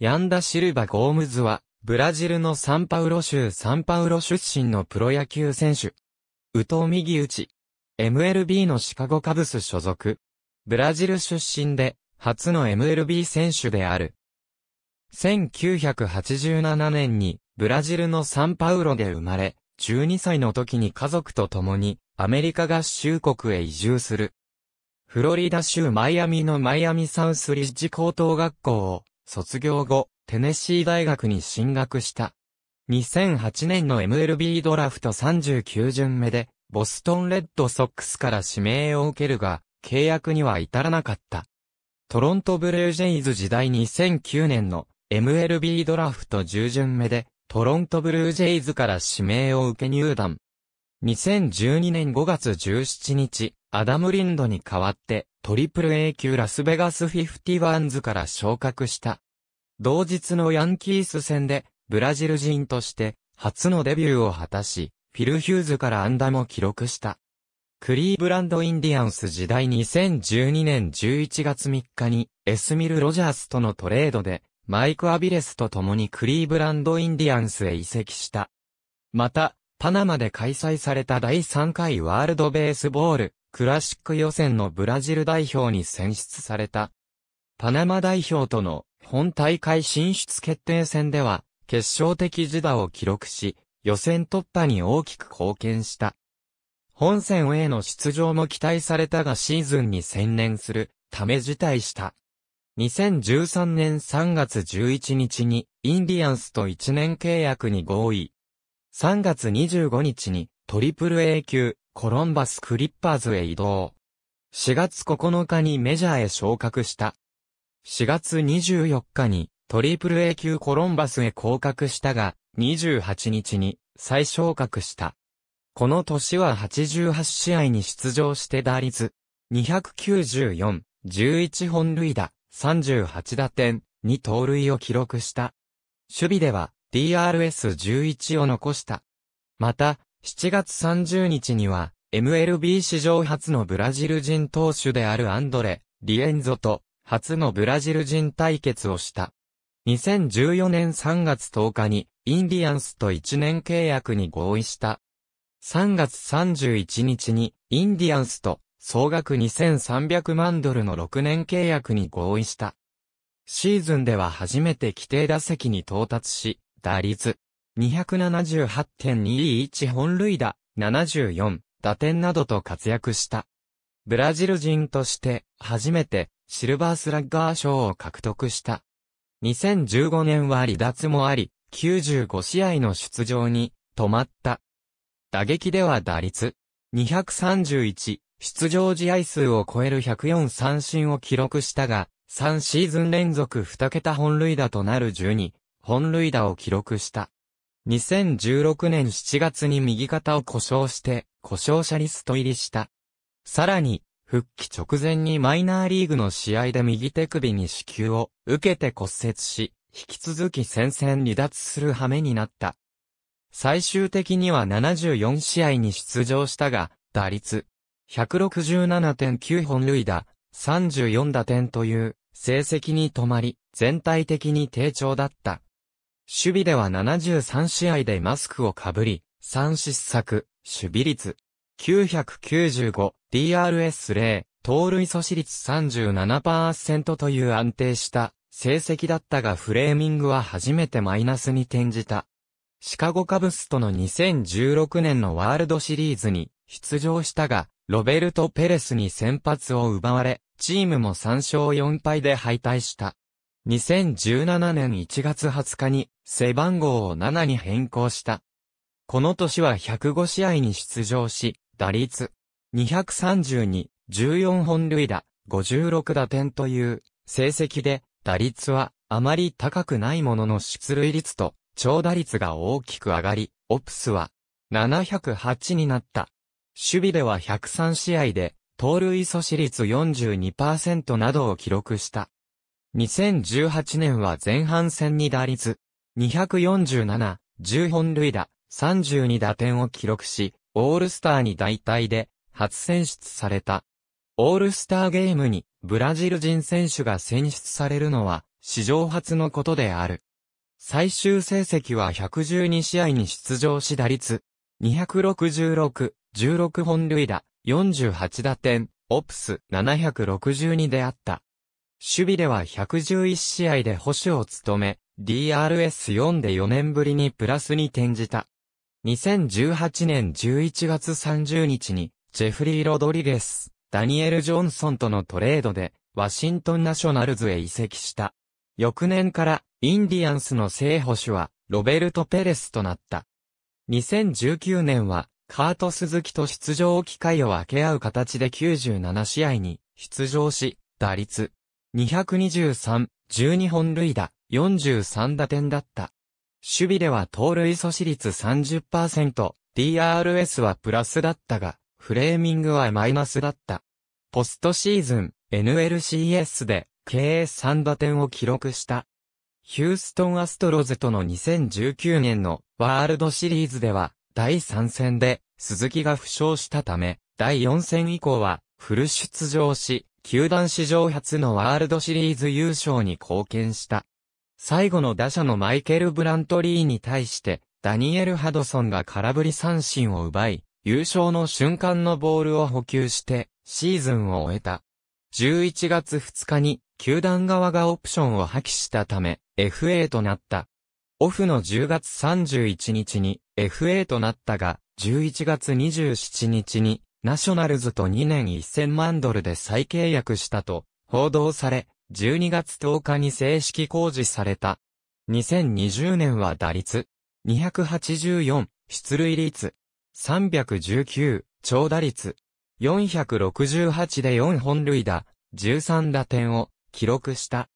ヤンダ・シルバ・ゴームズは、ブラジルのサンパウロ州サンパウロ出身のプロ野球選手。宇藤右打ち。MLB のシカゴカブス所属。ブラジル出身で、初の MLB 選手である。1987年に、ブラジルのサンパウロで生まれ、12歳の時に家族と共に、アメリカ合衆国へ移住する。フロリダ州マイアミのマイアミサウスリッジ高等学校を卒業後、テネシー大学に進学した。2008年の MLB ドラフト39巡目で、ボストンレッドソックスから指名を受けるが、契約には至らなかった。トロントブルージェイズ時代2009年の MLB ドラフト10巡目で、トロントブルージェイズから指名を受け入団。2012年5月17日、アダム・リンドに代わって、トリプル A 級ラスベガスフフィィテワンズから昇格した。同日のヤンキース戦で、ブラジル人として、初のデビューを果たし、フィル・ヒューズからアンダも記録した。クリーブランド・インディアンス時代2012年11月3日に、エスミル・ロジャースとのトレードで、マイク・アビレスと共にクリーブランド・インディアンスへ移籍した。また、パナマで開催された第3回ワールドベースボールクラシック予選のブラジル代表に選出された。パナマ代表との本大会進出決定戦では、決勝的自打を記録し、予選突破に大きく貢献した。本戦への出場も期待されたがシーズンに専念するため辞退した。2013年3月11日にインディアンスと1年契約に合意。3月25日にトリプル A 級コロンバスクリッパーズへ移動。4月9日にメジャーへ昇格した。4月24日にトリプル A 級コロンバスへ降格したが、28日に再昇格した。この年は88試合に出場して打率294、11本塁打、38打点、2盗塁を記録した。守備では DRS11 を残した。また、7月30日には MLB 史上初のブラジル人投手であるアンドレ・リエンゾと初のブラジル人対決をした。2014年3月10日にインディアンスと1年契約に合意した。3月31日にインディアンスと総額2300万ドルの6年契約に合意した。シーズンでは初めて規定打席に到達し、打率278.21本塁打74、打点などと活躍した。ブラジル人として初めてシルバースラッガー賞を獲得した。2015年は離脱もあり、95試合の出場に止まった。打撃では打率231、出場試合数を超える104三振を記録したが、3シーズン連続2桁本塁打となる12、本塁打を記録した。2016年7月に右肩を故障して、故障者リスト入りした。さらに、復帰直前にマイナーリーグの試合で右手首に支給を受けて骨折し、引き続き戦線離脱する羽目になった。最終的には74試合に出場したが、打率167.9本塁打、34打点という成績に止まり、全体的に低調だった。守備では73試合でマスクをかぶり、3失策、守備率、995、DRS0、盗塁阻止率37%という安定した成績だったがフレーミングは初めてマイナスに転じた。シカゴカブスとの2016年のワールドシリーズに出場したが、ロベルト・ペレスに先発を奪われ、チームも3勝4敗で敗退した。2017年1月20日に背番号を7に変更した。この年は105試合に出場し、打率232、14本塁打、56打点という成績で、打率はあまり高くないものの出塁率と長打率が大きく上がり、オプスは708になった。守備では103試合で、盗塁阻止率42%などを記録した。2018年は前半戦に打率、247、10本塁打、32打点を記録し、オールスターに代替で、初選出された。オールスターゲームに、ブラジル人選手が選出されるのは、史上初のことである。最終成績は112試合に出場し打率、266、16本塁打、48打点、オプス762であった。守備では111試合で保守を務め、DRS4 で4年ぶりにプラスに転じた。2018年11月30日に、ジェフリー・ロドリゲス、ダニエル・ジョンソンとのトレードで、ワシントンナショナルズへ移籍した。翌年から、インディアンスの正捕手は、ロベルト・ペレスとなった。2019年は、カート・スズキと出場機会を分け合う形で97試合に出場し、打率223、12本塁打、43打点だった。守備では盗塁阻止率30%、DRS はプラスだったが、フレーミングはマイナスだった。ポストシーズン、NLCS で、経営3打点を記録した。ヒューストンアストロズとの2019年のワールドシリーズでは、第3戦で鈴木が負傷したため、第4戦以降はフル出場し、球団史上初のワールドシリーズ優勝に貢献した。最後の打者のマイケル・ブラントリーに対して、ダニエル・ハドソンが空振り三振を奪い、優勝の瞬間のボールを補給して、シーズンを終えた。11月2日に、球団側がオプションを破棄したため、FA となった。オフの10月31日に FA となったが、11月27日にナショナルズと2年1000万ドルで再契約したと報道され、12月10日に正式公示された。2020年は打率284、出塁率319、長打率468で4本塁打、13打点を記録した。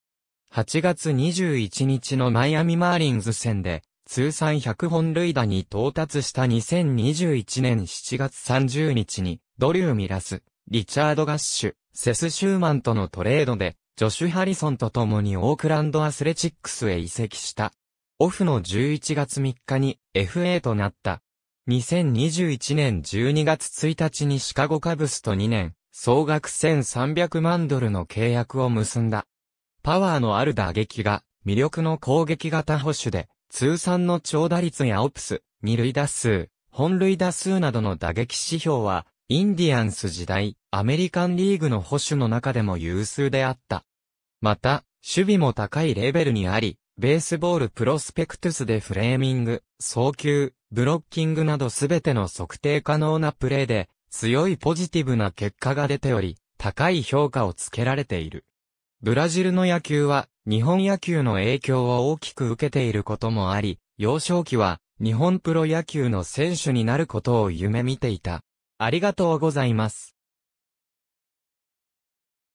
8月21日のマイアミマーリンズ戦で通算100本塁打に到達した2021年7月30日に、ドリュー・ミラス、リチャード・ガッシュ、セス・シューマンとのトレードで、ジョシュ・ハリソンと共にオークランド・アスレチックスへ移籍した。オフの11月3日に FA となった。2021年12月1日にシカゴカブスと2年、総額1300万ドルの契約を結んだ。パワーのある打撃が、魅力の攻撃型保守で、通算の長打率やオプス、二塁打数、本塁打数などの打撃指標は、インディアンス時代、アメリカンリーグの保守の中でも有数であった。また、守備も高いレベルにあり、ベースボールプロスペクトゥスでフレーミング、送球、ブロッキングなどすべての測定可能なプレーで、強いポジティブな結果が出ており、高い評価をつけられている。ブラジルの野球は、日本野球の影響を大きく受けていることもあり、幼少期は日本プロ野球の選手になることを夢見ていた。ありがとうございます。